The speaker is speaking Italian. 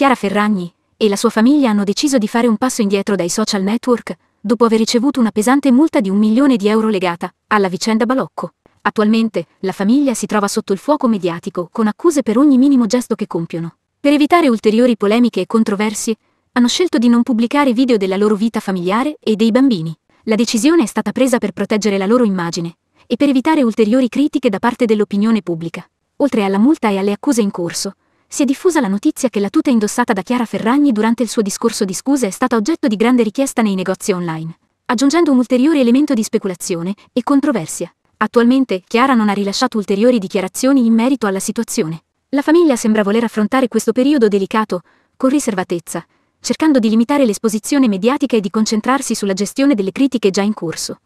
Chiara Ferragni e la sua famiglia hanno deciso di fare un passo indietro dai social network dopo aver ricevuto una pesante multa di un milione di euro legata alla vicenda Balocco. Attualmente la famiglia si trova sotto il fuoco mediatico con accuse per ogni minimo gesto che compiono. Per evitare ulteriori polemiche e controversie, hanno scelto di non pubblicare video della loro vita familiare e dei bambini. La decisione è stata presa per proteggere la loro immagine e per evitare ulteriori critiche da parte dell'opinione pubblica. Oltre alla multa e alle accuse in corso, si è diffusa la notizia che la tuta indossata da Chiara Ferragni durante il suo discorso di scuse è stata oggetto di grande richiesta nei negozi online, aggiungendo un ulteriore elemento di speculazione e controversia. Attualmente Chiara non ha rilasciato ulteriori dichiarazioni in merito alla situazione. La famiglia sembra voler affrontare questo periodo delicato con riservatezza, cercando di limitare l'esposizione mediatica e di concentrarsi sulla gestione delle critiche già in corso.